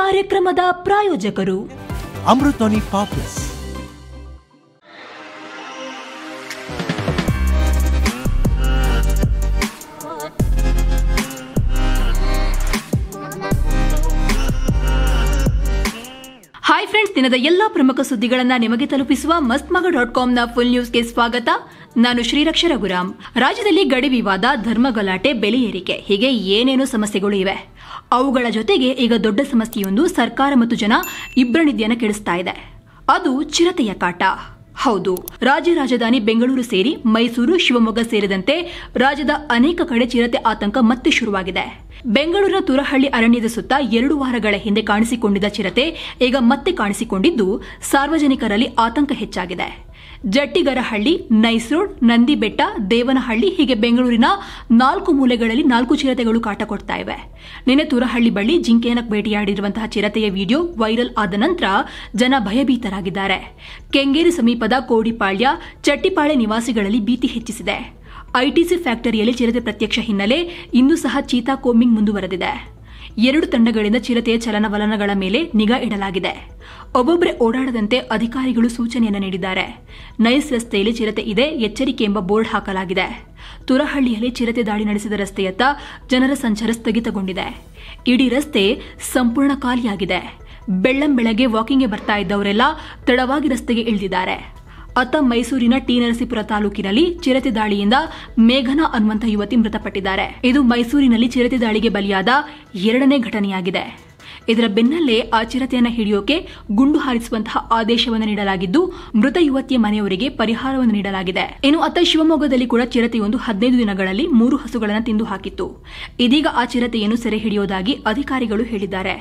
ಕಾರ್ಯಕ್ರಮದ ಪ್ರಾಯೋಜಕರು ಅಮೃತೋನಿ ಪಾಪ್ಲಸ್ hi friends ದಿನದ ಎಲ್ಲಾ ಪ್ರಮುಖ ಸುದ್ದಿಗಳನ್ನ ನಿಮಗೆ ತಲುಪಿಸುವ ಮಸ್ತ್ ಮಗ ಡಾಟ್ ಕಾಮ್ನ ಫುಲ್ ನ್ಯೂಸ್ಗೆ ಸ್ವಾಗತ ನಾನು ಶ್ರೀರಕ್ಷ ರಘುರಾಮ್ ರಾಜ್ಯದಲ್ಲಿ ಗಡಿ ವಿವಾದ ಧರ್ಮ ಗಲಾಟೆ ಬೆಲೆ ಏರಿಕೆ ಹೀಗೆ ಏನೇನು ಸಮಸ್ಯೆಗಳು ಇವೆ ಅವುಗಳ ಜೊತೆಗೆ ಈಗ ದೊಡ್ಡ ಸಮಸ್ಯೆಯೊಂದು ಸರ್ಕಾರ ಮತ್ತು ಜನ ಇಬ್ಬರ ನಿಧಿಯನ್ನು ಕೆಡಿಸ್ತಾ ಇದೆ ಅದು ಚಿರತೆಯ ಕಾಟ ಹೌದು ರಾಜ್ಯ ರಾಜಧಾನಿ ಬೆಂಗಳೂರು ಸೇರಿ ಮೈಸೂರು ಶಿವಮೊಗ್ಗ ಸೇರಿದಂತೆ ರಾಜ್ಯದ ಅನೇಕ ಕಡೆ ಚಿರತೆ ಆತಂಕ ಮತ್ತೆ ಶುರುವಾಗಿದೆ ಬೆಂಗಳೂರಿನ ತುರಹಳ್ಳಿ ಅರಣ್ಯದ ಸುತ್ತ ಎರಡು ವಾರಗಳ ಹಿಂದೆ ಕಾಣಿಸಿಕೊಂಡಿದ್ದ ಚಿರತೆ ಈಗ ಮತ್ತೆ ಕಾಣಿಸಿಕೊಂಡಿದ್ದು ಸಾರ್ವಜನಿಕರಲ್ಲಿ ಆತಂಕ ಹೆಚ್ಚಾಗಿದೆ ಜಟ್ಟಿಗರಹಳ್ಳಿ ರೋಡ್ ನಂದಿಬೆಟ್ಟ ದೇವನಹಳ್ಳಿ ಹೀಗೆ ಬೆಂಗಳೂರಿನ ನಾಲ್ಕು ಮೂಲೆಗಳಲ್ಲಿ ನಾಲ್ಕು ಚಿರತೆಗಳು ಕಾಟ ಕೊಡ್ತಾ ಇವೆ ನಿನ್ನೆ ತುರಹಳ್ಳಿ ಬಳಿ ಜಿಂಕೆಯನ್ನು ಭೇಟಿಯಾಡಿರುವಂತಹ ಚಿರತೆಯ ವಿಡಿಯೋ ವೈರಲ್ ಆದ ನಂತರ ಜನ ಭಯಭೀತರಾಗಿದ್ದಾರೆ ಕೆಂಗೇರಿ ಸಮೀಪದ ಕೋಡಿಪಾಳ್ಯ ಚಟ್ಟಿಪಾಳೆ ನಿವಾಸಿಗಳಲ್ಲಿ ಭೀತಿ ಹೆಚ್ಚಿಸಿದೆ ಐಟಿಸಿ ಫ್ಯಾಕ್ಟರಿಯಲ್ಲಿ ಚಿರತೆ ಪ್ರತ್ಯಕ್ಷ ಹಿನ್ನೆಲೆ ಇಂದು ಸಹ ಚೀತಾ ಕೋಮಿಂಗ್ ಮುಂದುವರೆದಿದೆ ಎರಡು ತಂಡಗಳಿಂದ ಚಿರತೆಯ ಚಲನವಲನಗಳ ಮೇಲೆ ನಿಗಾ ಇಡಲಾಗಿದೆ ಒಬ್ಬೊಬ್ಬರೇ ಓಡಾಡದಂತೆ ಅಧಿಕಾರಿಗಳು ಸೂಚನೆಯನ್ನು ನೀಡಿದ್ದಾರೆ ನೈಸ್ ರಸ್ತೆಯಲ್ಲಿ ಚಿರತೆ ಇದೆ ಎಚ್ಚರಿಕೆ ಎಂಬ ಬೋರ್ಡ್ ಹಾಕಲಾಗಿದೆ ತುರಹಳ್ಳಿಯಲ್ಲಿ ಚಿರತೆ ದಾಳಿ ನಡೆಸಿದ ರಸ್ತೆಯತ್ತ ಜನರ ಸಂಚಾರ ಸ್ಥಗಿತಗೊಂಡಿದೆ ಇಡೀ ರಸ್ತೆ ಸಂಪೂರ್ಣ ಖಾಲಿಯಾಗಿದೆ ಬೆಳ್ಳಂ ವಾಕಿಂಗ್ಗೆ ಬರ್ತಾ ಇದ್ದವರೆಲ್ಲ ತಡವಾಗಿ ರಸ್ತೆಗೆ ಇಳಿದಿದ್ದಾರೆ ಅತ್ತ ಮೈಸೂರಿನ ಟಿ ನರಸೀಪುರ ತಾಲೂಕಿನಲ್ಲಿ ಚಿರತೆ ದಾಳಿಯಿಂದ ಮೇಘನಾ ಅನ್ನುವಂತಹ ಯುವತಿ ಮೃತಪಟ್ಟಿದ್ದಾರೆ ಇದು ಮೈಸೂರಿನಲ್ಲಿ ಚಿರತೆ ದಾಳಿಗೆ ಬಲಿಯಾದ ಎರಡನೇ ಘಟನೆಯಾಗಿದೆ ಇದರ ಬೆನ್ನಲ್ಲೇ ಆ ಚಿರತೆಯನ್ನು ಹಿಡಿಯೋಕೆ ಗುಂಡು ಹಾರಿಸುವಂತಹ ಆದೇಶವನ್ನು ನೀಡಲಾಗಿದ್ದು ಮೃತ ಯುವತಿಯ ಮನೆಯವರಿಗೆ ಪರಿಹಾರವನ್ನು ನೀಡಲಾಗಿದೆ ಇನ್ನು ಅತ್ತ ಶಿವಮೊಗ್ಗದಲ್ಲಿ ಕೂಡ ಚಿರತೆಯೊಂದು ಹದಿನೈದು ದಿನಗಳಲ್ಲಿ ಮೂರು ಹಸುಗಳನ್ನು ತಿಂದು ಹಾಕಿತ್ತು ಇದೀಗ ಆ ಚಿರತೆಯನ್ನು ಸೆರೆ ಹಿಡಿಯೋದಾಗಿ ಅಧಿಕಾರಿಗಳು ಹೇಳಿದ್ದಾರೆ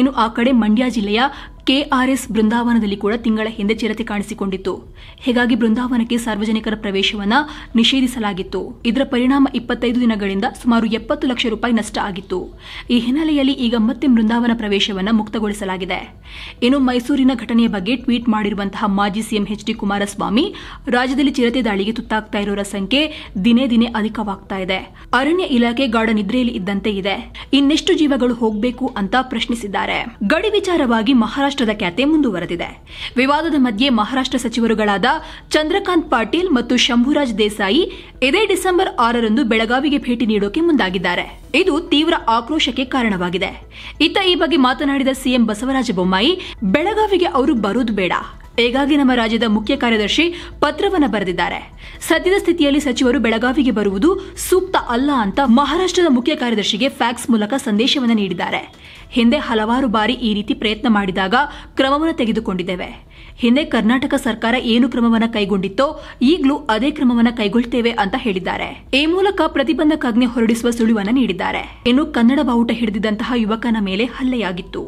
ಇನ್ನು ಆ ಕಡೆ ಮಂಡ್ಯ ಜಿಲ್ಲೆಯ ಕೆಆರ್ಎಸ್ ಬೃಂದಾವನದಲ್ಲಿ ಕೂಡ ತಿಂಗಳ ಹಿಂದೆ ಚಿರತೆ ಕಾಣಿಸಿಕೊಂಡಿತ್ತು ಹೀಗಾಗಿ ಬೃಂದಾವನಕ್ಕೆ ಸಾರ್ವಜನಿಕರ ಪ್ರವೇಶವನ್ನು ನಿಷೇಧಿಸಲಾಗಿತ್ತು ಇದರ ಪರಿಣಾಮ ಇಪ್ಪತ್ತೈದು ದಿನಗಳಿಂದ ಸುಮಾರು ಎಪ್ಪತ್ತು ಲಕ್ಷ ರೂಪಾಯಿ ನಷ್ಟ ಆಗಿತ್ತು ಈ ಹಿನ್ನೆಲೆಯಲ್ಲಿ ಈಗ ಮತ್ತೆ ಬೃಂದಾವನ ಪ್ರವೇಶವನ್ನು ಮುಕ್ತಗೊಳಿಸಲಾಗಿದೆ ಇನ್ನು ಮೈಸೂರಿನ ಘಟನೆಯ ಬಗ್ಗೆ ಟ್ವೀಟ್ ಮಾಡಿರುವಂತಹ ಮಾಜಿ ಸಿಎಂ ಎಚ್ ಡಿ ಕುಮಾರಸ್ವಾಮಿ ರಾಜ್ಯದಲ್ಲಿ ಚಿರತೆ ದಾಳಿಗೆ ತುತ್ತಾಗ್ತಾ ಇರೋರ ಸಂಖ್ಯೆ ದಿನೇ ದಿನೇ ಅಧಿಕವಾಗ್ತಾ ಇದೆ ಅರಣ್ಯ ಇಲಾಖೆ ಗಾಢ ನಿದ್ರೆಯಲ್ಲಿ ಇದ್ದಂತೆ ಇದೆ ಇನ್ನೆಷ್ಟು ಜೀವಗಳು ಹೋಗಬೇಕು ಅಂತ ಪ್ರಶ್ನಿಸಿದ್ದಾರೆ ಗಡಿ ವಿಚಾರವಾಗಿ ಮಹಾರಾಷ್ಟ್ರ ಮಹಾರಾಷ್ಟ್ರದ ಖ್ಯಾತೆ ಮುಂದುವರೆದಿದೆ ವಿವಾದದ ಮಧ್ಯೆ ಮಹಾರಾಷ್ಟ್ರ ಸಚಿವರುಗಳಾದ ಚಂದ್ರಕಾಂತ್ ಪಾಟೀಲ್ ಮತ್ತು ಶಂಭುರಾಜ್ ದೇಸಾಯಿ ಇದೇ ಡಿಸೆಂಬರ್ ಆರರಂದು ಬೆಳಗಾವಿಗೆ ಭೇಟಿ ನೀಡೋಕೆ ಮುಂದಾಗಿದ್ದಾರೆ ಇದು ತೀವ್ರ ಆಕ್ರೋಶಕ್ಕೆ ಕಾರಣವಾಗಿದೆ ಇತ್ತ ಈ ಬಗ್ಗೆ ಮಾತನಾಡಿದ ಸಿಎಂ ಬಸವರಾಜ ಬೊಮ್ಮಾಯಿ ಬೆಳಗಾವಿಗೆ ಅವರು ಬರೋದು ಬೇಡ ಹೀಗಾಗಿ ನಮ್ಮ ರಾಜ್ಯದ ಮುಖ್ಯ ಕಾರ್ಯದರ್ಶಿ ಪತ್ರವನ್ನು ಬರೆದಿದ್ದಾರೆ ಸದ್ಯದ ಸ್ಥಿತಿಯಲ್ಲಿ ಸಚಿವರು ಬೆಳಗಾವಿಗೆ ಬರುವುದು ಸೂಕ್ತ ಅಲ್ಲ ಅಂತ ಮಹಾರಾಷ್ಟ್ರದ ಮುಖ್ಯ ಕಾರ್ಯದರ್ಶಿಗೆ ಫ್ಯಾಕ್ಸ್ ಮೂಲಕ ಸಂದೇಶವನ್ನು ನೀಡಿದ್ದಾರೆ ಹಿಂದೆ ಹಲವಾರು ಬಾರಿ ಈ ರೀತಿ ಪ್ರಯತ್ನ ಮಾಡಿದಾಗ ಕ್ರಮವನ್ನು ತೆಗೆದುಕೊಂಡಿದ್ದೇವೆ ಹಿಂದೆ ಕರ್ನಾಟಕ ಸರ್ಕಾರ ಏನು ಕ್ರಮವನ್ನು ಕೈಗೊಂಡಿತ್ತೋ ಈಗಲೂ ಅದೇ ಕ್ರಮವನ್ನು ಕೈಗೊಳ್ತೇವೆ ಅಂತ ಹೇಳಿದ್ದಾರೆ ಈ ಮೂಲಕ ಪ್ರತಿಬಂಧಕಾಜ್ಞೆ ಹೊರಡಿಸುವ ಸುಳಿವನ್ನು ನೀಡಿದ್ದಾರೆ ಇನ್ನು ಕನ್ನಡ ಬಾವುಟ ಹಿಡಿದಿದ್ದಂತಹ ಯುವಕನ ಮೇಲೆ ಹಲ್ಲೆಯಾಗಿತ್ತು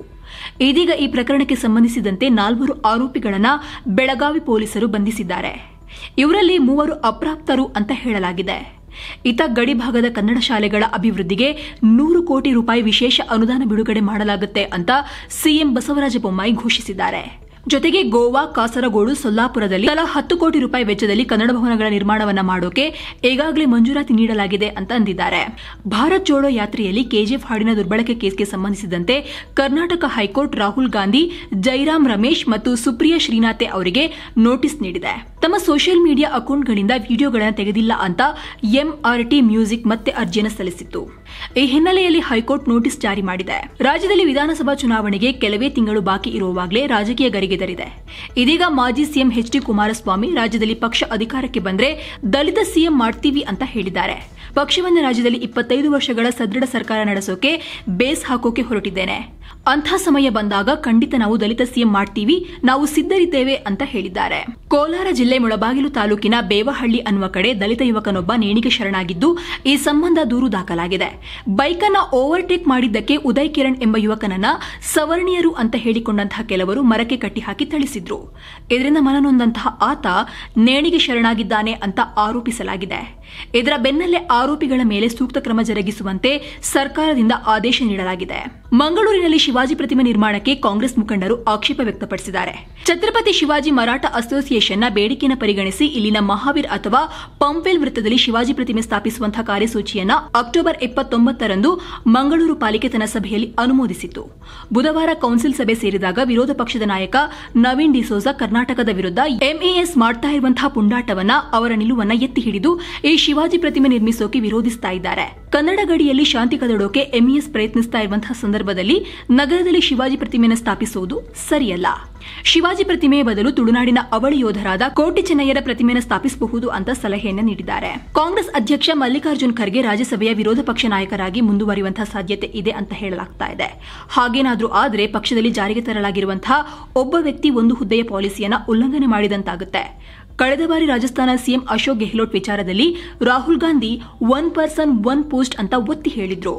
ಇದೀಗ ಈ ಪ್ರಕರಣಕ್ಕೆ ಸಂಬಂಧಿಸಿದಂತೆ ನಾಲ್ವರು ಆರೋಪಿಗಳನ್ನು ಬೆಳಗಾವಿ ಪೊಲೀಸರು ಬಂಧಿಸಿದ್ದಾರೆ ಇವರಲ್ಲಿ ಮೂವರು ಅಪ್ರಾಪ್ತರು ಅಂತ ಹೇಳಲಾಗಿದೆ ಇತ ಗಡಿ ಭಾಗದ ಕನ್ನಡ ಶಾಲೆಗಳ ಅಭಿವೃದ್ಧಿಗೆ ನೂರು ಕೋಟಿ ರೂಪಾಯಿ ವಿಶೇಷ ಅನುದಾನ ಬಿಡುಗಡೆ ಮಾಡಲಾಗುತ್ತೆ ಅಂತ ಸಿಎಂ ಬಸವರಾಜ ಬೊಮ್ಮಾಯಿ ಘೋಷಿಸಿದ್ದಾರೆ ಜೊತೆಗೆ ಗೋವಾ ಕಾಸರಗೋಡು ಸೊಲ್ಲಾಪುರದಲ್ಲಿ ತಲಾ ಹತ್ತು ಕೋಟಿ ರೂಪಾಯಿ ವೆಚ್ಚದಲ್ಲಿ ಕನ್ನಡ ಭವನಗಳ ನಿರ್ಮಾಣವನ್ನು ಮಾಡೋಕೆ ಈಗಾಗಲೇ ಮಂಜೂರಾತಿ ನೀಡಲಾಗಿದೆ ಅಂತ ಅಂದಿದ್ದಾರೆ ಭಾರತ್ ಜೋಡೋ ಯಾತ್ರೆಯಲ್ಲಿ ಕೆಜಿಎಫ್ ಹಾಡಿನ ದುರ್ಬಳಕೆ ಕೇಸ್ಗೆ ಸಂಬಂಧಿಸಿದಂತೆ ಕರ್ನಾಟಕ ಹೈಕೋರ್ಟ್ ರಾಹುಲ್ ಗಾಂಧಿ ಜೈರಾಮ್ ರಮೇಶ್ ಮತ್ತು ಸುಪ್ರಿಯಾ ಶ್ರೀನಾಥೆ ಅವರಿಗೆ ನೋಟಿಸ್ ನೀಡಿದೆ ತಮ್ಮ ಸೋಷಿಯಲ್ ಮೀಡಿಯಾ ಅಕೌಂಟ್ಗಳಿಂದ ವಿಡಿಯೋಗಳನ್ನು ತೆಗೆದಿಲ್ಲ ಅಂತ ಎಂಆರ್ಟಿ ಮ್ಯೂಸಿಕ್ ಮತ್ತೆ ಅರ್ಜಿಯನ್ನು ಸಲ್ಲಿಸಿತ್ತು ಈ ಹಿನ್ನೆಲೆಯಲ್ಲಿ ಹೈಕೋರ್ಟ್ ನೋಟಿಸ್ ಜಾರಿ ಮಾಡಿದೆ ರಾಜ್ಯದಲ್ಲಿ ವಿಧಾನಸಭಾ ಚುನಾವಣೆಗೆ ಕೆಲವೇ ತಿಂಗಳು ಬಾಕಿ ಇರುವಾಗಲೇ ರಾಜಕೀಯ ಗರಿಗೆದರಿದೆ ಇದೀಗ ಮಾಜಿ ಸಿಎಂ ಎಚ್ ಡಿ ಕುಮಾರಸ್ವಾಮಿ ರಾಜ್ಯದಲ್ಲಿ ಪಕ್ಷ ಅಧಿಕಾರಕ್ಕೆ ಬಂದರೆ ದಲಿತ ಸಿಎಂ ಮಾಡ್ತೀವಿ ಅಂತ ಹೇಳಿದ್ದಾರೆ ಪಕ್ಷವನ್ನು ರಾಜ್ಯದಲ್ಲಿ ಇಪ್ಪತ್ತೈದು ವರ್ಷಗಳ ಸದೃಢ ಸರ್ಕಾರ ನಡೆಸೋಕೆ ಬೇಸ್ ಹಾಕೋಕೆ ಹೊರಟಿದ್ದೇನೆ ಅಂಥ ಸಮಯ ಬಂದಾಗ ಖಂಡಿತ ನಾವು ದಲಿತ ಸಿಎಂ ಮಾಡ್ತೀವಿ ನಾವು ಸಿದ್ಧರಿದ್ದೇವೆ ಅಂತ ಹೇಳಿದ್ದಾರೆ ಕೋಲಾರ ಜಿಲ್ಲೆ ಮುಳಬಾಗಿಲು ತಾಲೂಕಿನ ಬೇವಹಳ್ಳಿ ಅನ್ನುವ ಕಡೆ ದಲಿತ ಯುವಕನೊಬ್ಬ ನೇಣಿಗೆ ಶರಣಾಗಿದ್ದು ಈ ಸಂಬಂಧ ದೂರು ದಾಖಲಾಗಿದೆ ಬೈಕನ್ನ ಓವರ್ಟೇಕ್ ಮಾಡಿದ್ದಕ್ಕೆ ಉದಯ್ ಕಿರಣ್ ಎಂಬ ಯುವಕನನ್ನ ಸವರ್ಣೀಯರು ಅಂತ ಹೇಳಿಕೊಂಡಂತಹ ಕೆಲವರು ಮರಕ್ಕೆ ಹಾಕಿ ಥಳಿಸಿದ್ರು ಇದರಿಂದ ಮನನೊಂದಂತಹ ಆತ ನೇಣಿಗೆ ಶರಣಾಗಿದ್ದಾನೆ ಅಂತ ಆರೋಪಿಸಲಾಗಿದೆ ಇದರ ಬೆನ್ನಲ್ಲೇ ಆರೋಪಿಗಳ ಮೇಲೆ ಸೂಕ್ತ ಕ್ರಮ ಜರುಗಿಸುವಂತೆ ಸರ್ಕಾರದಿಂದ ಆದೇಶ ನೀಡಲಾಗಿದೆ ಮಂಗಳೂರಿನಲ್ಲಿ ಶಿವಾಜಿ ಪ್ರತಿಮೆ ನಿರ್ಮಾಣಕ್ಕೆ ಕಾಂಗ್ರೆಸ್ ಮುಖಂಡರು ಆಕ್ಷೇಪ ವ್ಯಕ್ತಪಡಿಸಿದ್ದಾರೆ ಛತ್ರಪತಿ ಶಿವಾಜಿ ಮರಾಠ ಅಸೋಸಿಯೇಷನ್ನ ಬೇಡಿಕೆಯನ್ನು ಪರಿಗಣಿಸಿ ಇಲ್ಲಿನ ಮಹಾವೀರ್ ಅಥವಾ ಪಂಪೆಲ್ ವೃತ್ತದಲ್ಲಿ ಶಿವಾಜಿ ಪ್ರತಿಮೆ ಸ್ಥಾಪಿಸುವಂತಹ ಕಾರ್ಯಸೂಚಿಯನ್ನು ಅಕ್ಟೋಬರ್ ಇಪ್ಪತ್ತೊಂಬತ್ತರಂದು ಮಂಗಳೂರು ಪಾಲಿಕೆ ತನ್ನ ಸಭೆಯಲ್ಲಿ ಅನುಮೋದಿಸಿತು ಬುಧವಾರ ಕೌನ್ಸಿಲ್ ಸಭೆ ಸೇರಿದಾಗ ವಿರೋಧ ಪಕ್ಷದ ನಾಯಕ ನವೀನ್ ಡಿಸೋಜಾ ಕರ್ನಾಟಕದ ವಿರುದ್ಧ ಎಂಇಎಸ್ ಮಾಡ್ತಾ ಇರುವಂತಹ ಪುಂಡಾಟವನ್ನ ಅವರ ನಿಲುವನ್ನ ಎತ್ತಿ ಹಿಡಿದು ಈ ಶಿವಾಜಿ ಪ್ರತಿಮೆ ನಿರ್ಮಿಸೋಕೆ ವಿರೋಧಿಸ್ತಾ ಇದ್ದಾರೆ ಕನ್ನಡ ಗಡಿಯಲ್ಲಿ ಶಾಂತಿ ಕದಡೋಕೆ ಎಂಇಎಸ್ e ಪ್ರಯತ್ನಿಸ್ತಾ ಇರುವಂತಹ ಸಂದರ್ಭದಲ್ಲಿ ನಗರದಲ್ಲಿ ಶಿವಾಜಿ ಪ್ರತಿಮೆಯನ್ನು ಸ್ಥಾಪಿಸುವುದು ಸರಿಯಲ್ಲ ಶಿವಾಜಿ ಪ್ರತಿಮೆಯ ಬದಲು ತುಳುನಾಡಿನ ಅವಳಿ ಯೋಧರಾದ ಕೋಟಿ ಚೆನ್ನಯ್ಯರ ಪ್ರತಿಮೆಯನ್ನು ಸ್ಥಾಪಿಸಬಹುದು ಅಂತ ಸಲಹೆಯನ್ನು ನೀಡಿದ್ದಾರೆ ಕಾಂಗ್ರೆಸ್ ಅಧ್ಯಕ್ಷ ಮಲ್ಲಿಕಾರ್ಜುನ್ ಖರ್ಗೆ ರಾಜ್ಯಸಭೆಯ ವಿರೋಧ ಪಕ್ಷ ನಾಯಕರಾಗಿ ಮುಂದುವರಿಯುವಂತಹ ಸಾಧ್ಯತೆ ಇದೆ ಅಂತ ಹೇಳಲಾಗ್ತಾ ಇದೆ ಹಾಗೇನಾದರೂ ಆದರೆ ಪಕ್ಷದಲ್ಲಿ ಜಾರಿಗೆ ತರಲಾಗಿರುವಂತಹ ಒಬ್ಬ ವ್ಯಕ್ತಿ ಒಂದು ಹುದ್ದೆಯ ಪಾಲಿಸಿಯನ್ನು ಉಲ್ಲಂಘನೆ ಮಾಡಿದಂತಾಗುತ್ತೆ ಕಳೆದ ಬಾರಿ ರಾಜಸ್ಥಾನ ಸಿಎಂ ಅಶೋಕ್ ಗೆಹ್ಲೋಟ್ ವಿಚಾರದಲ್ಲಿ Rahul Gandhi one person one post ಅಂತ ಒತ್ತಿ ಹೇಳಿದ್ರು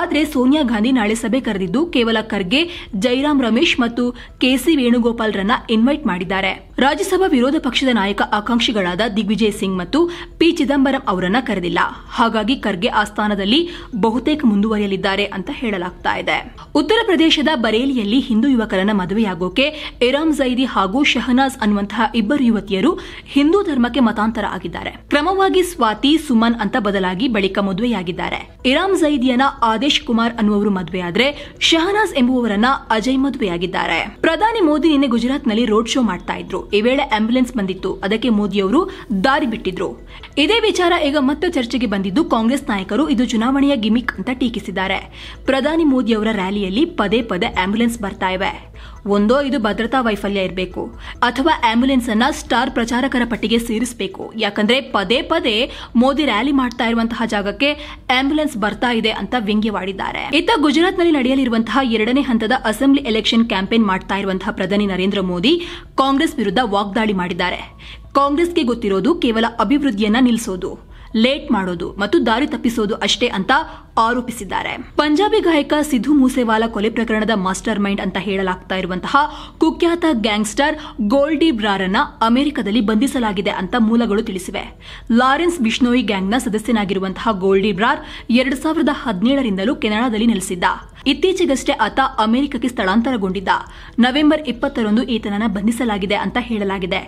ಆದರೆ ಸೋನಿಯಾ ಗಾಂಧಿ ನಾಳೆ ಸಭೆ ಕರೆದಿದ್ದು ಕೇವಲ ಖರ್ಗೆ ಜೈರಾಮ್ ರಮೇಶ್ ಮತ್ತು ಕೆಸಿ ವೇಣುಗೋಪಾಲ್ರನ್ನ ಇನ್ವೈಟ್ ಮಾಡಿದ್ದಾರೆ ರಾಜ್ಯಸಭಾ ವಿರೋಧ ಪಕ್ಷದ ನಾಯಕ ಆಕಾಂಕ್ಷಿಗಳಾದ ದಿಗ್ವಿಜಯ್ ಸಿಂಗ್ ಮತ್ತು ಪಿ ಚಿದಂಬರಂ ಅವರನ್ನ ಕರೆದಿಲ್ಲ ಹಾಗಾಗಿ ಖರ್ಗೆ ಆ ಸ್ಥಾನದಲ್ಲಿ ಬಹುತೇಕ ಮುಂದುವರಿಯಲಿದ್ದಾರೆ ಅಂತ ಹೇಳಲಾಗ್ತಾ ಇದೆ ಉತ್ತರ ಪ್ರದೇಶದ ಬರೇಲಿಯಲ್ಲಿ ಹಿಂದೂ ಯುವಕರನ್ನ ಮದುವೆಯಾಗೋಕೆ ಇರಾಮ್ ಜೈದಿ ಹಾಗೂ ಶಹನಾಜ್ ಅನ್ನುವಂತಹ ಇಬ್ಬರು ಯುವತಿಯರು ಹಿಂದೂ ಧರ್ಮಕ್ಕೆ ಮತಾಂತರ ಆಗಿದ್ದಾರೆ ಕ್ರಮವಾಗಿ ಸ್ವಾತಿ ಸುಮನ್ ಅಂತ ಬದಲಾಗಿ ಬಳಿಕ ಮದುವೆಯಾಗಿದ್ದಾರೆ ಇರಾಮ್ ಜೈದಿಯನ ಆದೇಶ್ ಕುಮಾರ್ ಅನ್ನುವರು ಮದುವೆಯಾದ್ರೆ ಶಹನಾಜ್ ಎಂಬುವವರನ್ನ ಅಜಯ್ ಮದುವೆಯಾಗಿದ್ದಾರೆ ಪ್ರಧಾನಿ ಮೋದಿ ನಿನ್ನೆ ಗುಜರಾತ್ನಲ್ಲಿ ರೋಡ್ ಶೋ ಮಾಡ್ತಾ ಇದ್ರು ಈ ವೇಳೆ ಆಂಬ್ಯುಲೆನ್ಸ್ ಬಂದಿತ್ತು ಅದಕ್ಕೆ ಮೋದಿಯವರು ದಾರಿ ಬಿಟ್ಟಿದ್ರು ಇದೇ ವಿಚಾರ ಈಗ ಮತ್ತೆ ಚರ್ಚೆಗೆ ಬಂದಿದ್ದು ಕಾಂಗ್ರೆಸ್ ನಾಯಕರು ಇದು ಚುನಾವಣೆಯ ಗಿಮಿಕ್ ಅಂತ ಟೀಕಿಸಿದ್ದಾರೆ ಪ್ರಧಾನಿ ಮೋದಿ ಅವರ ರ್ಯಾಲಿಯಲ್ಲಿ ಪದೇ ಪದೇ ಆಂಬ್ಯುಲೆನ್ಸ್ ಬರ್ತಾ ಇವೆ ಒಂದೋ ಇದು ಭದ್ರತಾ ವೈಫಲ್ಯ ಇರಬೇಕು ಅಥವಾ ಆಂಬ್ಯುಲೆನ್ಸ್ ಅನ್ನ ಸ್ಟಾರ್ ಪ್ರಚಾರಕರ ಪಟ್ಟಿಗೆ ಸೇರಿಸಬೇಕು ಯಾಕಂದ್ರೆ ಪದೇ ಪದೇ ಮೋದಿ ರ್ಯಾಲಿ ಮಾಡ್ತಾ ಇರುವಂತಹ ಜಾಗಕ್ಕೆ ಆಂಬ್ಯುಲೆನ್ಸ್ ಬರ್ತಾ ಇದೆ ಅಂತ ವ್ಯಂಗ್ಯವಾಡಿದ್ದಾರೆ ಇತ್ತ ನಲ್ಲಿ ನಡೆಯಲಿರುವಂತಹ ಎರಡನೇ ಹಂತದ ಅಸೆಂಬ್ಲಿ ಎಲೆಕ್ಷನ್ ಕ್ಯಾಂಪೇನ್ ಮಾಡ್ತಾ ಇರುವಂತಹ ಪ್ರಧಾನಿ ನರೇಂದ್ರ ಮೋದಿ ಕಾಂಗ್ರೆಸ್ ವಿರುದ್ಧ ವಾಗ್ದಾಳಿ ಮಾಡಿದ್ದಾರೆ ಕಾಂಗ್ರೆಸ್ಗೆ ಗೊತ್ತಿರೋದು ಕೇವಲ ಅಭಿವೃದ್ಧಿಯನ್ನ ನಿಲ್ಲಿಸೋದು ಲೇಟ್ ಮಾಡೋದು ಮತ್ತು ದಾರಿ ತಪ್ಪಿಸೋದು ಅಷ್ಟೇ ಅಂತ ಆರೋಪಿಸಿದ್ದಾರೆ ಪಂಜಾಬಿ ಗಾಯಕ ಸಿಧು ಮೂಸೆವಾಲಾ ಕೊಲೆ ಪ್ರಕರಣದ ಮಾಸ್ಟರ್ ಮೈಂಡ್ ಅಂತ ಹೇಳಲಾಗ್ತಾ ಇರುವಂತಹ ಕುಖ್ಯಾತ ಗ್ಯಾಂಗ್ಸ್ಟರ್ ಗೋಲ್ಡಿ ಬ್ರಾರನ್ನ ಅಮೆರಿಕದಲ್ಲಿ ಬಂಧಿಸಲಾಗಿದೆ ಅಂತ ಮೂಲಗಳು ತಿಳಿಸಿವೆ ಲಾರೆನ್ಸ್ ಬಿಷ್ಣೋಯಿ ಗ್ಯಾಂಗ್ನ ಸದಸ್ಯನಾಗಿರುವಂತಹ ಗೋಲ್ಡಿ ಬ್ರಾರ್ ಎರಡು ಸಾವಿರದ ಹದಿನೇಳರಿಂದಲೂ ಕೆನಡಾದಲ್ಲಿ ನೆಲೆಸಿದ್ದ ಇತ್ತೀಚೆಗಷ್ಟೇ ಆತ ಅಮೆರಿಕಕ್ಕೆ ಸ್ಥಳಾಂತರಗೊಂಡಿದ್ದ ನವೆಂಬರ್ ಇಪ್ಪತ್ತರಂದು ಈತನನ್ನ ಬಂಧಿಸಲಾಗಿದೆ ಅಂತ ಹೇಳಲಾಗಿದೆ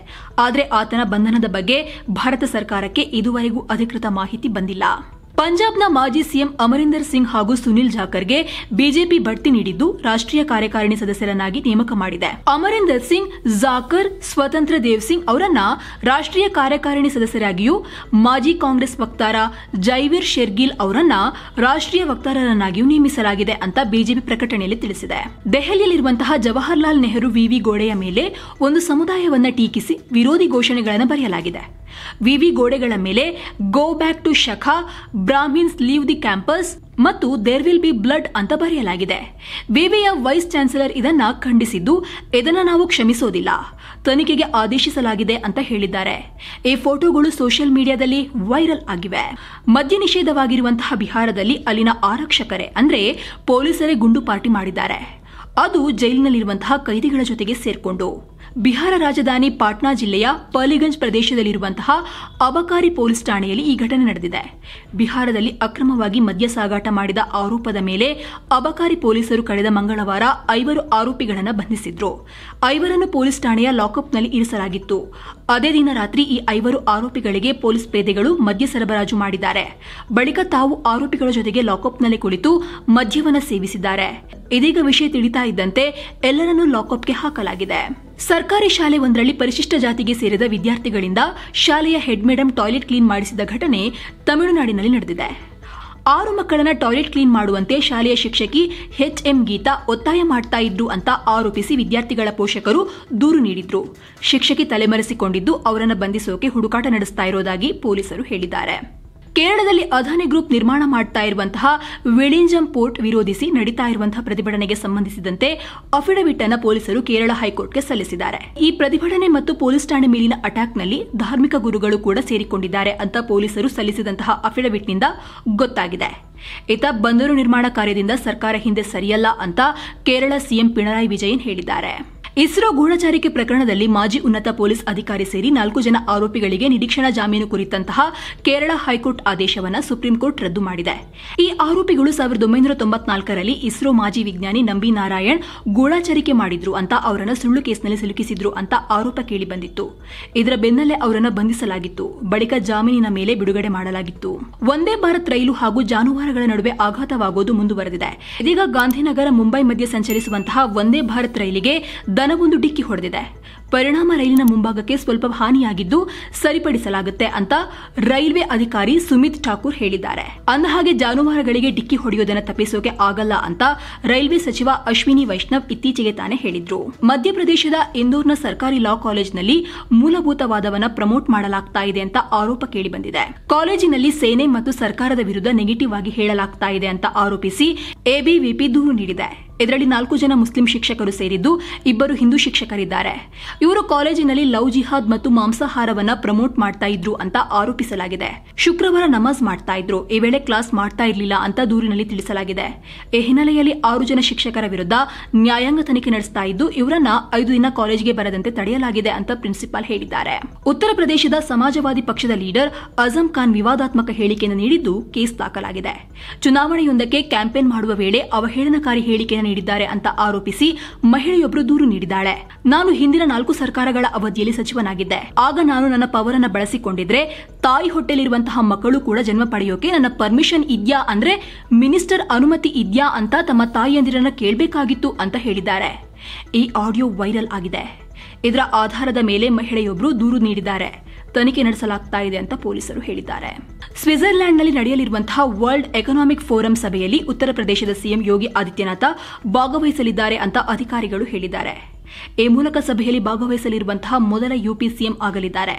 ಆದರೆ ಆತನ ಬಂಧನದ ಬಗ್ಗೆ ಭಾರತ ಸರ್ಕಾರಕ್ಕೆ ಇದುವರೆಗೂ ಅಧಿಕೃತ ಮಾಹಿತಿ ಬಂದಿಲ್ಲ ಪಂಜಾಬ್ನ ಮಾಜಿ ಸಿಎಂ ಅಮರಿಂದರ್ ಸಿಂಗ್ ಹಾಗೂ ಸುನಿಲ್ ಜಾಕರ್ಗೆ ಬಿಜೆಪಿ ಬಡ್ತಿ ನೀಡಿದ್ದು ರಾಷ್ಟ್ರೀಯ ಕಾರ್ಯಕಾರಿಣಿ ಸದಸ್ಯರನ್ನಾಗಿ ನೇಮಕ ಮಾಡಿದೆ ಅಮರಿಂದರ್ ಸಿಂಗ್ ಜಾಕರ್ ಸ್ವತಂತ್ರ ದೇವ್ ಸಿಂಗ್ ಅವರನ್ನ ರಾಷ್ಟ್ರೀಯ ಕಾರ್ಯಕಾರಿಣಿ ಸದಸ್ಯರಾಗಿಯೂ ಮಾಜಿ ಕಾಂಗ್ರೆಸ್ ವಕ್ತಾರ ಜೈವೀರ್ ಶೆರ್ಗಿಲ್ ಅವರನ್ನ ರಾಷ್ಟ್ರೀಯ ವಕ್ತಾರರನ್ನಾಗಿಯೂ ನೇಮಿಸಲಾಗಿದೆ ಅಂತ ಬಿಜೆಪಿ ಪ್ರಕಟಣೆಯಲ್ಲಿ ತಿಳಿಸಿದೆ ದೆಹಲಿಯಲ್ಲಿರುವಂತಹ ಜವಾಹರ್ಲಾಲ್ ನೆಹರು ವಿವಿ ಗೋಡೆಯ ಮೇಲೆ ಒಂದು ಸಮುದಾಯವನ್ನು ಟೀಕಿಸಿ ವಿರೋಧಿ ಘೋಷಣೆಗಳನ್ನು ಬರೆಯಲಾಗಿದೆ ವಿವಿ ಗೋಡೆಗಳ ಮೇಲೆ go back to shakha Brahmins leave the campus ಮತ್ತು ದೇರ್ ವಿಲ್ ಬಿ ಬ್ಲಡ್ ಅಂತ ಬರೆಯಲಾಗಿದೆ ವಿವಿಯ ವೈಸ್ ಚಾನ್ಸಲರ್ ಇದನ್ನ ಖಂಡಿಸಿದ್ದು ಇದನ್ನು ನಾವು ಕ್ಷಮಿಸೋದಿಲ್ಲ ತನಿಖೆಗೆ ಆದೇಶಿಸಲಾಗಿದೆ ಅಂತ ಹೇಳಿದ್ದಾರೆ ಈ ಫೋಟೋಗಳು ಸೋಷಿಯಲ್ ಮೀಡಿಯಾದಲ್ಲಿ ವೈರಲ್ ಆಗಿವೆ ಮದ್ಯ ನಿಷೇಧವಾಗಿರುವಂತಹ ಬಿಹಾರದಲ್ಲಿ ಅಲ್ಲಿನ ಆರಕ್ಷಕರೇ ಅಂದ್ರೆ ಪೊಲೀಸರೇ ಗುಂಡು ಪಾರ್ಟಿ ಮಾಡಿದ್ದಾರೆ ಅದು ಜೈಲಿನಲ್ಲಿರುವಂತಹ ಕೈದಿಗಳ ಜೊತೆಗೆ ಸೇರ್ಕೊಂಡು ಬಿಹಾರ ರಾಜಧಾನಿ ಪಾಟ್ನಾ ಜಿಲ್ಲೆಯ ಪಲಿಗಂಜ್ ಪ್ರದೇಶದಲ್ಲಿರುವಂತಹ ಅಬಕಾರಿ ಪೊಲೀಸ್ ಠಾಣೆಯಲ್ಲಿ ಈ ಘಟನೆ ನಡೆದಿದೆ ಬಿಹಾರದಲ್ಲಿ ಅಕ್ರಮವಾಗಿ ಮದ್ಯ ಸಾಗಾಟ ಮಾಡಿದ ಆರೋಪದ ಮೇಲೆ ಅಬಕಾರಿ ಪೊಲೀಸರು ಕಳೆದ ಮಂಗಳವಾರ ಐವರು ಆರೋಪಿಗಳನ್ನು ಬಂಧಿಸಿದ್ರು ಐವರನ್ನು ಪೊಲೀಸ್ ಠಾಣೆಯ ಲಾಕಪ್ನಲ್ಲಿ ಇರಿಸಲಾಗಿತ್ತು ಅದೇ ದಿನ ರಾತ್ರಿ ಈ ಐವರು ಆರೋಪಿಗಳಿಗೆ ಪೊಲೀಸ್ ಪೇದೆಗಳು ಮದ್ಯ ಸರಬರಾಜು ಮಾಡಿದ್ದಾರೆ ಬಳಿಕ ತಾವು ಆರೋಪಿಗಳ ಜೊತೆಗೆ ಲಾಕಪ್ನಲ್ಲಿ ಕುಳಿತು ಮದ್ಯವನ್ನ ಸೇವಿಸಿದ್ದಾರೆ ಇದೀಗ ವಿಷಯ ತಿಳಿತಾ ಇದ್ದಂತೆ ಎಲ್ಲರನ್ನೂ ಲಾಕಪ್ಗೆ ಹಾಕಲಾಗಿದೆ ಸರ್ಕಾರಿ ಶಾಲೆ ಒಂದರಲ್ಲಿ ಪರಿಶಿಷ್ಟ ಜಾತಿಗೆ ಸೇರಿದ ವಿದ್ಯಾರ್ಥಿಗಳಿಂದ ಶಾಲೆಯ ಹೆಡ್ ಮೇಡಂ ಟಾಯ್ಲೆಟ್ ಕ್ಲೀನ್ ಮಾಡಿಸಿದ ಘಟನೆ ತಮಿಳುನಾಡಿನಲ್ಲಿ ನಡೆದಿದೆ ಆರು ಮಕ್ಕಳನ್ನ ಟಾಯ್ಲೆಟ್ ಕ್ಲೀನ್ ಮಾಡುವಂತೆ ಶಾಲೆಯ ಶಿಕ್ಷಕಿ ಎಚ್ ಎಂ ಗೀತಾ ಒತ್ತಾಯ ಮಾಡ್ತಾ ಇದ್ರು ಅಂತ ಆರೋಪಿಸಿ ವಿದ್ಯಾರ್ಥಿಗಳ ಪೋಷಕರು ದೂರು ನೀಡಿದ್ರು ಶಿಕ್ಷಕಿ ತಲೆಮರೆಸಿಕೊಂಡಿದ್ದು ಅವರನ್ನು ಬಂಧಿಸೋಕೆ ಹುಡುಕಾಟ ನಡೆಸ್ತಾ ಇರೋದಾಗಿ ಪೊಲೀಸರು ಹೇಳಿದ್ದಾರೆ ಕೇರಳದಲ್ಲಿ ಅಧಾನಿ ಗ್ರೂಪ್ ನಿರ್ಮಾಣ ಮಾಡ್ತಾ ಇರುವಂತಹ ವಿಳಿಂಜಂ ಪೋರ್ಟ್ ವಿರೋಧಿಸಿ ನಡೀತಾ ಇರುವಂತಹ ಪ್ರತಿಭಟನೆಗೆ ಸಂಬಂಧಿಸಿದಂತೆ ಅಫಿಡವಿಟ್ ಅನ್ನು ಪೊಲೀಸರು ಕೇರಳ ಹೈಕೋರ್ಟ್ಗೆ ಸಲ್ಲಿಸಿದ್ದಾರೆ ಈ ಪ್ರತಿಭಟನೆ ಮತ್ತು ಪೊಲೀಸ್ ಠಾಣೆ ಮೇಲಿನ ಅಟ್ಯಾಕ್ನಲ್ಲಿ ಧಾರ್ಮಿಕ ಗುರುಗಳು ಕೂಡ ಸೇರಿಕೊಂಡಿದ್ದಾರೆ ಅಂತ ಪೊಲೀಸರು ಸಲ್ಲಿಸಿದಂತಹ ಅಫಿಡವಿಟ್ನಿಂದ ಗೊತ್ತಾಗಿದೆ ಈತ ಬಂದರು ನಿರ್ಮಾಣ ಕಾರ್ಯದಿಂದ ಸರ್ಕಾರ ಹಿಂದೆ ಸರಿಯಲ್ಲ ಅಂತ ಕೇರಳ ಸಿಎಂ ಪಿಣರಾಯಿ ವಿಜಯನ್ ಹೇಳಿದ್ದಾರೆ ಇಸ್ರೋ ಗೂಢಚಾರಿಕೆ ಪ್ರಕರಣದಲ್ಲಿ ಮಾಜಿ ಉನ್ನತ ಪೊಲೀಸ್ ಅಧಿಕಾರಿ ಸೇರಿ ನಾಲ್ಕು ಜನ ಆರೋಪಿಗಳಿಗೆ ನಿರೀಕ್ಷಣಾ ಜಾಮೀನು ಕುರಿತಂತಹ ಕೇರಳ ಹೈಕೋರ್ಟ್ ಆದೇಶವನ್ನು ಸುಪ್ರೀಂಕೋರ್ಟ್ ರದ್ದು ಮಾಡಿದೆ ಈ ಆರೋಪಿಗಳು ಸಾವಿರದ ಒಂಬೈನೂರ ತೊಂಬತ್ನಾಲ್ಕರಲ್ಲಿ ಇಸ್ರೋ ಮಾಜಿ ವಿಜ್ಞಾನಿ ನಂಬಿ ನಾರಾಯಣ್ ಗೂಢಚಾರಿಕೆ ಮಾಡಿದ್ರು ಅಂತ ಅವರನ್ನು ಸುಳ್ಳು ಕೇಸ್ನಲ್ಲಿ ಸಿಲುಕಿಸಿದ್ರು ಅಂತ ಆರೋಪ ಕೇಳಿಬಂದಿತ್ತು ಇದರ ಬೆನ್ನಲ್ಲೇ ಅವರನ್ನು ಬಂಧಿಸಲಾಗಿತ್ತು ಬಳಿಕ ಜಾಮೀನಿನ ಮೇಲೆ ಬಿಡುಗಡೆ ಮಾಡಲಾಗಿತ್ತು ಒಂದೇ ಭಾರತ್ ರೈಲು ಹಾಗೂ ಜಾನುವಾರುಗಳ ನಡುವೆ ಆಘಾತವಾಗುವುದು ಮುಂದುವರೆದಿದೆ ಇದೀಗ ಗಾಂಧಿನಗರ ಮುಂಬೈ ಮಧ್ಯೆ ಸಂಚರಿಸುವಂತಹ ಒಂದೇ ಭಾರತ್ ರೈಲಿಗೆ ನನಗೊಂದು ಡಿಕ್ಕಿ ಹೊಡೆದಿದೆ ಪರಿಣಾಮ ರೈಲಿನ ಮುಂಭಾಗಕ್ಕೆ ಸ್ವಲ್ಪ ಹಾನಿಯಾಗಿದ್ದು ಸರಿಪಡಿಸಲಾಗುತ್ತೆ ಅಂತ ರೈಲ್ವೆ ಅಧಿಕಾರಿ ಸುಮಿತ್ ಠಾಕೂರ್ ಹೇಳಿದ್ದಾರೆ ಅಂದಹಾಗೆ ಜಾನುವಾರುಗಳಿಗೆ ಡಿಕ್ಕಿ ಹೊಡೆಯುವುದನ್ನು ತಪ್ಪಿಸೋಕೆ ಆಗಲ್ಲ ಅಂತ ರೈಲ್ವೆ ಸಚಿವ ಅಶ್ವಿನಿ ವೈಷ್ಣವ್ ಇತ್ತೀಚೆಗೆ ತಾನೇ ಹೇಳಿದ್ರು ಮಧ್ಯಪ್ರದೇಶದ ಇಂದೋರ್ನ ಸರ್ಕಾರಿ ಲಾ ಕಾಲೇಜಿನಲ್ಲಿ ಮೂಲಭೂತವಾದವನ್ನ ಪ್ರಮೋಟ್ ಮಾಡಲಾಗ್ತಾ ಇದೆ ಅಂತ ಆರೋಪ ಕೇಳಿಬಂದಿದೆ ಕಾಲೇಜಿನಲ್ಲಿ ಸೇನೆ ಮತ್ತು ಸರ್ಕಾರದ ವಿರುದ್ಧ ನೆಗೆಟಿವ್ ಆಗಿ ಹೇಳಲಾಗ್ತಾ ಇದೆ ಅಂತ ಆರೋಪಿಸಿ ಎಬಿವಿಪಿ ದೂರು ನೀಡಿದೆ ಇದರಲ್ಲಿ ನಾಲ್ಕು ಜನ ಮುಸ್ಲಿಂ ಶಿಕ್ಷಕರು ಸೇರಿದ್ದು ಇಬ್ಬರು ಹಿಂದೂ ಶಿಕ್ಷಕರಿದ್ದಾರೆ ಇವರು ಕಾಲೇಜಿನಲ್ಲಿ ಲವ್ ಜಿಹಾದ್ ಮತ್ತು ಮಾಂಸಾಹಾರವನ್ನ ಪ್ರಮೋಟ್ ಮಾಡ್ತಾ ಇದ್ರು ಅಂತ ಆರೋಪಿಸಲಾಗಿದೆ ಶುಕ್ರವಾರ ನಮಾಜ್ ಮಾಡ್ತಾ ಇದ್ರು ಈ ವೇಳೆ ಕ್ಲಾಸ್ ಮಾಡ್ತಾ ಇರಲಿಲ್ಲ ಅಂತ ದೂರಿನಲ್ಲಿ ತಿಳಿಸಲಾಗಿದೆ ಈ ಹಿನ್ನೆಲೆಯಲ್ಲಿ ಆರು ಜನ ಶಿಕ್ಷಕರ ವಿರುದ್ಧ ನ್ಯಾಯಾಂಗ ತನಿಖೆ ನಡೆಸ್ತಾ ಇದ್ದು ಇವರನ್ನ ಐದು ದಿನ ಕಾಲೇಜಿಗೆ ಬರದಂತೆ ತಡೆಯಲಾಗಿದೆ ಅಂತ ಪ್ರಿನ್ಸಿಪಾಲ್ ಹೇಳಿದ್ದಾರೆ ಉತ್ತರ ಪ್ರದೇಶದ ಸಮಾಜವಾದಿ ಪಕ್ಷದ ಲೀಡರ್ ಅಜಮ್ ಖಾನ್ ವಿವಾದಾತ್ಮಕ ಹೇಳಿಕೆಯನ್ನು ನೀಡಿದ್ದು ಕೇಸ್ ದಾಖಲಾಗಿದೆ ಚುನಾವಣೆಯೊಂದಕ್ಕೆ ಕ್ಯಾಂಪೇನ್ ಮಾಡುವ ವೇಳೆ ಅವಹೇಳನಕಾರಿ ಹೇಳಿಕೆಯನ್ನು ನೀಡಿದ್ದಾರೆ ಅಂತ ಆರೋಪಿಸಿ ಮಹಿಳೆಯೊಬ್ಬರು ದೂರು ನೀಡಿದ್ದಾಳೆ ನಾನು ಹಿಂದಿನ ನಾಲ್ಕು ನಾಲ್ಕು ಸರ್ಕಾರಗಳ ಅವಧಿಯಲ್ಲಿ ಸಚಿವನಾಗಿದ್ದೆ ಆಗ ನಾನು ನನ್ನ ಪವರ್ ಅನ್ನ ಬಳಸಿಕೊಂಡಿದ್ರೆ ತಾಯಿ ಹೊಟ್ಟೆಲಿರುವಂತಹ ಮಕ್ಕಳು ಕೂಡ ಜನ್ಮ ಪಡೆಯೋಕೆ ನನ್ನ ಪರ್ಮಿಷನ್ ಇದೆಯಾ ಅಂದ್ರೆ ಮಿನಿಸ್ಟರ್ ಅನುಮತಿ ಇದೆಯಾ ಅಂತ ತಮ್ಮ ತಾಯಿಯಂದಿರನ್ನ ಕೇಳಬೇಕಾಗಿತ್ತು ಅಂತ ಹೇಳಿದ್ದಾರೆ ಈ ಆಡಿಯೋ ವೈರಲ್ ಆಗಿದೆ ಇದರ ಆಧಾರದ ಮೇಲೆ ಮಹಿಳೆಯೊಬ್ಬರು ದೂರು ನೀಡಿದ್ದಾರೆ ತನಿಖೆ ನಡೆಸಲಾಗ್ತಾ ಇದೆ ಅಂತ ಪೊಲೀಸರು ಹೇಳಿದ್ದಾರೆ ಸ್ವಿಟ್ಜರ್ಲ್ಯಾಂಡ್ನಲ್ಲಿ ನಡೆಯಲಿರುವಂತಹ ವರ್ಲ್ಡ್ ಎಕನಾಮಿಕ್ ಫೋರಂ ಸಭೆಯಲ್ಲಿ ಉತ್ತರ ಪ್ರದೇಶದ ಸಿಎಂ ಯೋಗಿ ಆದಿತ್ಯನಾಥ ಭಾಗವಹಿಸಲಿದ್ದಾರೆ ಅಂತ ಅಧಿಕಾರಿಗಳು ಹೇಳಿದ್ದಾರೆ ಈ ಮೂಲಕ ಸಭೆಯಲ್ಲಿ ಭಾಗವಹಿಸಲಿರುವಂತಹ ಮೊದಲ ಯುಪಿ ಸಿಎಂ ಆಗಲಿದ್ದಾರೆ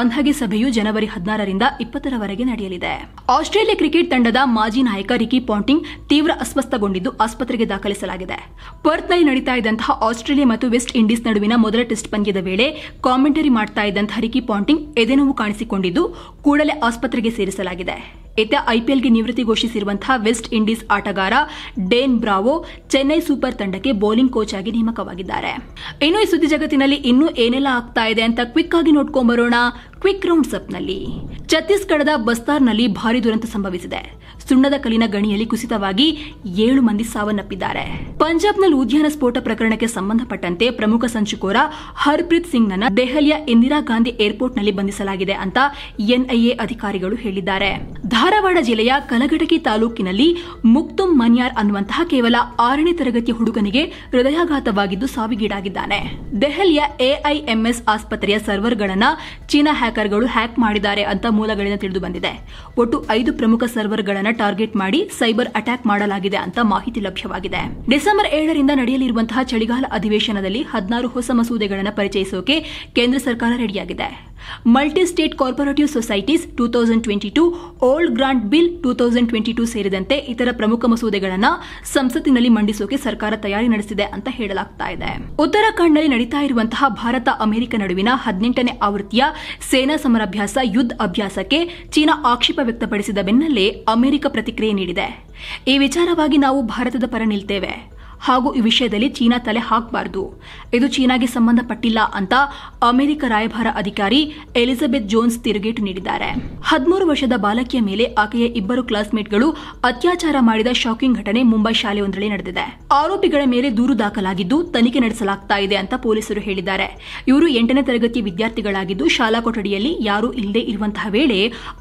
ಅಂದಾಗೆ ಸಭೆಯು ಜನವರಿ ಹದಿನಾರರಿಂದ ಇಪ್ಪತ್ತರವರೆಗೆ ನಡೆಯಲಿದೆ ಆಸ್ಟ್ರೇಲಿಯಾ ಕ್ರಿಕೆಟ್ ತಂಡದ ಮಾಜಿ ನಾಯಕ ರಿಕಿ ಪಾಂಟಿಂಗ್ ತೀವ್ರ ಅಸ್ವಸ್ಥಗೊಂಡಿದ್ದು ಆಸ್ಪತ್ರೆಗೆ ದಾಖಲಿಸಲಾಗಿದೆ ಪರ್ತ್ನಲ್ಲಿ ನಡೀತಾ ಇದ್ದಂತಹ ಆಸ್ಟ್ರೇಲಿಯಾ ಮತ್ತು ವೆಸ್ಟ್ ಇಂಡೀಸ್ ನಡುವಿನ ಮೊದಲ ಟೆಸ್ಟ್ ಪಂದ್ಯದ ವೇಳೆ ಕಾಮೆಂಟರಿ ಮಾಡ್ತಾ ಇದ್ದಂತಹ ರಿಕಿ ಪಾಂಟಿಂಗ್ ಎದೆನೋವು ಕಾಣಿಸಿಕೊಂಡಿದ್ದು ಕೂಡಲೇ ಆಸ್ಪತ್ರೆಗೆ ಸೇರಿಸಲಾಗಿದೆ ಇತ್ತ ಐಪಿಎಲ್ಗೆ ನಿವೃತ್ತಿ ಘೋಷಿಸಿರುವಂತಹ ವೆಸ್ಟ್ ಇಂಡೀಸ್ ಆಟಗಾರ ಡೇನ್ ಬ್ರಾವೋ ಚೆನ್ನೈ ಸೂಪರ್ ತಂಡಕ್ಕೆ ಬೌಲಿಂಗ್ ಕೋಚ್ ಆಗಿ ನೇಮಕವಾಗಿದ್ದಾರೆ ಇನ್ನು ಈ ಸುದ್ದಿ ಜಗತ್ತಿನಲ್ಲಿ ಇನ್ನೂ ಏನೆಲ್ಲ ಆಗ್ತಾ ಇದೆ ಅಂತ ಕ್ವಿಕ್ ಆಗಿ ಬರೋಣ ಕ್ವಿಕ್ ರೌಂಡ್ಸ್ ಅಪ್ನಲ್ಲಿ ಛತ್ತೀಸ್ಗಢದ ಬಸ್ತಾರ್ನಲ್ಲಿ ಭಾರಿ ದುರಂತ ಸಂಭವಿಸಿದೆ ಸುಣ್ಣದ ಕಲ್ಲಿನ ಗಣಿಯಲ್ಲಿ ಕುಸಿತವಾಗಿ ಏಳು ಮಂದಿ ಸಾವನ್ನಪ್ಪಿದ್ದಾರೆ ಪಂಜಾಬ್ನಲ್ಲಿ ಉದ್ಯಾನ ಸ್ಫೋಟ ಪ್ರಕರಣಕ್ಕೆ ಸಂಬಂಧಪಟ್ಟಂತೆ ಪ್ರಮುಖ ಸಂಚುಕೋರ ಹರ್ಪ್ರೀತ್ ಸಿಂಗ್ನ ದೆಹಲಿಯ ಇಂದಿರಾ ಗಾಂಧಿ ಏರ್ಪೋರ್ಟ್ನಲ್ಲಿ ಬಂಧಿಸಲಾಗಿದೆ ಅಂತ ಎನ್ಐಎ ಅಧಿಕಾರಿಗಳು ಹೇಳಿದ್ದಾರೆ ಧಾರವಾಡ ಜಿಲ್ಲೆಯ ಕಲಘಟಕಿ ತಾಲೂಕಿನಲ್ಲಿ ಮುಕ್ತುಮ್ ಮನ್ಯಾರ್ ಅನ್ನುವಂತಹ ಕೇವಲ ಆರನೇ ತರಗತಿಯ ಹುಡುಗನಿಗೆ ಹೃದಯಾಘಾತವಾಗಿದ್ದು ಸಾವಿಗೀಡಾಗಿದ್ದಾನೆ ದೆಹಲಿಯ ಎಐಎಂಎಸ್ ಆಸ್ಪತ್ರೆಯ ಸರ್ವರ್ಗಳನ್ನು ಚೀನಾ ಹ್ಯಾಕರ್ಗಳು ಹ್ಯಾಕ್ ಮಾಡಿದ್ದಾರೆ ಅಂತ ಮೂಲಗಳಿಂದ ತಿಳಿದು ಬಂದಿದೆ ಒಟ್ಟು ಐದು ಪ್ರಮುಖ ಸರ್ವರ್ಗಳನ್ನು ಟಾರ್ಗೆಟ್ ಮಾಡಿ ಸೈಬರ್ ಅಟ್ಯಾಕ್ ಮಾಡಲಾಗಿದೆ ಅಂತ ಮಾಹಿತಿ ಲಭ್ಯವಾಗಿದೆ ಡಿಸೆಂಬರ್ ಏಳರಿಂದ ನಡೆಯಲಿರುವಂತಹ ಚಳಿಗಾಲ ಅಧಿವೇಶನದಲ್ಲಿ ಹದಿನಾರು ಹೊಸ ಮಸೂದೆಗಳನ್ನು ಪರಿಚಯಿಸೋಕೆ ಕೇಂದ್ರ ಸರ್ಕಾರ ರೆಡಿಯಾಗಿದೆ multi state cooperative societies two thousand twenty two old grant bill two thousand twenty two ಸೇರಿದಂತೆ ಇತರ ಪ್ರಮುಖ ಮಸೂದೆಗಳನ್ನು ಸಂಸತ್ತಿನಲ್ಲಿ ಮಂಡಿಸೋಕೆ ಸರ್ಕಾರ ತಯಾರಿ ನಡೆಸಿದೆ ಅಂತ ಹೇಳಲಾಗ್ತಾ ಇದೆ ಉತ್ತರಾಖಂಡ್ನಲ್ಲಿ ನಡೀತಾ ಇರುವಂತಹ ಭಾರತ ಅಮೆರಿಕ ನಡುವಿನ ಹದಿನೆಂಟನೇ ಆವೃತ್ತಿಯ ಸೇನಾ ಸಮರಾಭ್ಯಾಸ ಯುದ್ಧ ಅಭ್ಯಾಸಕ್ಕೆ ಚೀನಾ ಆಕ್ಷೇಪ ವ್ಯಕ್ತಪಡಿಸಿದ ಬೆನ್ನಲ್ಲೇ ಅಮೆರಿಕ ಪ್ರತಿಕ್ರಿಯೆ ನೀಡಿದೆ ಈ ವಿಚಾರವಾಗಿ ನಾವು ಭಾರತದ ಪರ ನಿಲ್ತೇವೆ ಹಾಗೂ ಈ ವಿಷಯದಲ್ಲಿ ಚೀನಾ ತಲೆ ಹಾಕಬಾರದು ಇದು ಚೀನಾಗೆ ಸಂಬಂಧಪಟ್ಟಿಲ್ಲ ಅಂತ ಅಮೆರಿಕ ರಾಯಭಾರ ಅಧಿಕಾರಿ ಎಲಿಜಬೆತ್ ಜೋನ್ಸ್ ತಿರುಗೇಟು ನೀಡಿದ್ದಾರೆ ಹದಿಮೂರು ವರ್ಷದ ಬಾಲಕಿಯ ಮೇಲೆ ಆಕೆಯ ಇಬ್ಬರು ಕ್ಲಾಸ್ಮೇಟ್ಗಳು ಅತ್ಯಾಚಾರ ಮಾಡಿದ ಶಾಕಿಂಗ್ ಘಟನೆ ಮುಂಬೈ ಶಾಲೆಯೊಂದರಲ್ಲಿ ನಡೆದಿದೆ ಆರೋಪಿಗಳ ಮೇಲೆ ದೂರು ದಾಖಲಾಗಿದ್ದು ತನಿಖೆ ನಡೆಸಲಾಗ್ತಾ ಇದೆ ಅಂತ ಪೊಲೀಸರು ಹೇಳಿದ್ದಾರೆ ಇವರು ಎಂಟನೇ ತರಗತಿ ವಿದ್ಯಾರ್ಥಿಗಳಾಗಿದ್ದು ಶಾಲಾ ಕೊಠಡಿಯಲ್ಲಿ ಯಾರೂ ಇಲ್ಲದೆ ಇರುವಂತಹ ವೇಳೆ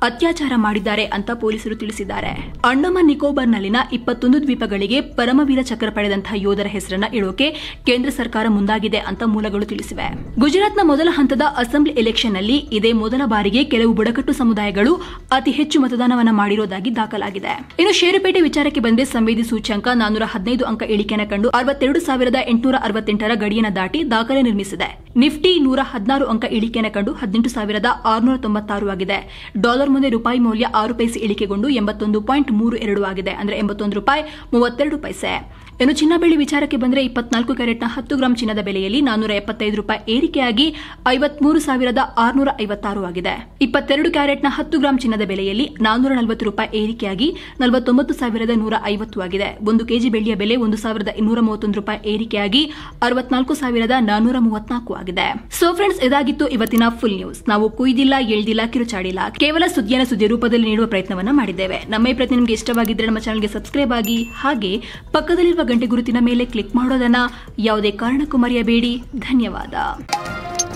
ಅತ್ಯಾಚಾರ ಮಾಡಿದ್ದಾರೆ ಅಂತ ಪೊಲೀಸರು ತಿಳಿಸಿದ್ದಾರೆ ಅಂಡಮಾನ್ ನಿಕೋಬಾರ್ನಲ್ಲಿನ ಇಪ್ಪತ್ತೊಂದು ದ್ವೀಪಗಳಿಗೆ ಪರಮವೀರ ಚಕ್ರ ಪಡೆದಂತಹ ಯೋಧರ ಹೆಸರನ್ನ ಇಡೋಕೆ ಕೇಂದ್ರ ಸರ್ಕಾರ ಮುಂದಾಗಿದೆ ಅಂತ ಮೂಲಗಳು ತಿಳಿಸಿವೆ ಗುಜರಾತ್ನ ಮೊದಲ ಹಂತದ ಅಸೆಂಬ್ಲಿ ಎಲೆಕ್ಷನ್ನಲ್ಲಿ ಇದೇ ಮೊದಲ ಬಾರಿಗೆ ಕೆಲವು ಬುಡಕಟ್ಟು ಸಮುದಾಯಗಳು ಅತಿ ಹೆಚ್ಚು ಮತದಾನವನ್ನು ಮಾಡಿರೋದಾಗಿ ದಾಖಲಾಗಿದೆ ಇನ್ನು ಷೇರುಪೇಟೆ ವಿಚಾರಕ್ಕೆ ಬಂದರೆ ಸಂವೇದಿ ಸೂಚ್ಯಾಂಕ ನಾನೂರ ಹದಿನೈದು ಅಂಕ ಇಳಿಕೆಯನ್ನು ಕಂಡು ಅರವತ್ತೆರಡು ಸಾವಿರದ ಎಂಟುನೂರ ಅರವತ್ತೆಂಟರ ಗಡಿಯನ್ನು ದಾಟಿ ದಾಖಲೆ ನಿರ್ಮಿಸಿದೆ ನಿಫ್ಟಿ ನೂರ ಹದಿನಾರು ಅಂಕ ಇಳಿಕೆಯನ್ನು ಕಂಡು ಹದಿನೆಂಟು ಸಾವಿರದ ಆರುನೂರ ತೊಂಬತ್ತಾರು ಆಗಿದೆ ಡಾಲರ್ ಮುಂದೆ ರೂಪಾಯಿ ಮೌಲ್ಯ ಆರು ಪೈಸೆ ಇಳಿಕೆಗೊಂಡು ಎಂಬತ್ತೊಂದು ಪಾಯಿಂಟ್ ಮೂರು ಎರಡು ಆಗಿದೆ ಅಂದರೆ ಎಂಬತ್ತೊಂದು ರೂಪಾಯಿ ಮೂವತ್ತೆರಡು ಪೈಸೆ ಇನ್ನು ಚಿನ್ನ ಬೆಳ್ಳಿ ವಿಚಾರಕ್ಕೆ ಬಂದರೆ ಇಪ್ಪತ್ನಾಲ್ಕು ಕ್ಯಾರೆಟ್ನ ಹತ್ತು ಗ್ರಾಂ ಚಿನ್ನದ ಬೆಲೆಯಲ್ಲಿ ನಾನ್ನೂರ ಎಪ್ಪತ್ತೈದು ರೂಪಾಯಿ ಏರಿಕೆಯಾಗಿ ಐವತ್ಮೂರು ಸಾವಿರದ ಆರುನೂರ ಐವತ್ತಾರು ಆಗಿದೆ ಇಪ್ಪತ್ತೆರಡು ಕ್ಯಾರೆಟ್ನ ಹತ್ತು ಗ್ರಾಂ ಚಿನ್ನದ ಬೆಲೆಯಲ್ಲಿ ನಾನ್ನೂರ ನಲವತ್ತು ರೂಪಾಯಿ ಏರಿಕೆಯಾಗಿ ನಲವತ್ತೊಂಬತ್ತು ಸಾವಿರದ ನೂರ ಐವತ್ತು ಆಗಿದೆ ಒಂದು ಕೆಜಿ ಬೆಳ್ಳಿಯ ಬೆಲೆ ಒಂದು ಸಾವಿರದ ಇನ್ನೂರ ಮೂವತ್ತೊಂದು ರೂಪಾಯಿ ಏರಿಕೆಯಾಗಿ ಅರವತ್ನಾಲ್ಕು ಸಾವಿರದ ಆಗಿದೆ ಸೊ ಫ್ರೆಂಡ್ಸ್ ಇದಾಗಿತ್ತು ಇವತ್ತಿನ ಫುಲ್ ನ್ಯೂಸ್ ನಾವು ಕುಯ್ದಿಲ್ಲ ಎಳ್ದಿಲ್ಲ ಕಿರುಚಾಡಿಲ್ಲ ಕೇವಲ ಸುದ್ದಿಯನ್ನು ಸುದ್ದಿ ರೂಪದಲ್ಲಿ ನೀಡುವ ಪ್ರಯತ್ನವನ್ನು ಮಾಡಿದ್ದೇವೆ ನಮ್ಮ ಪ್ರತಿ ನಿಮಗೆ ಇಷ್ಟವಾಗಿದ್ದರೆ ನಮ್ಮ ಚಾನಲ್ಗೆ ಸಬ್ಸ್ಕ್ರೈಬ್ ಆಗಿ ಹಾಗೆ ಪಕ್ಕದಲ್ಲಿರುವ ಗಂಟೆ ಗುರುತಿನ ಮೇಲೆ ಕ್ಲಿಕ್ ಮಾಡೋದನ್ನ ಯಾವುದೇ ಕಾರಣಕ್ಕೂ ಮರೆಯಬೇಡಿ ಧನ್ಯವಾದ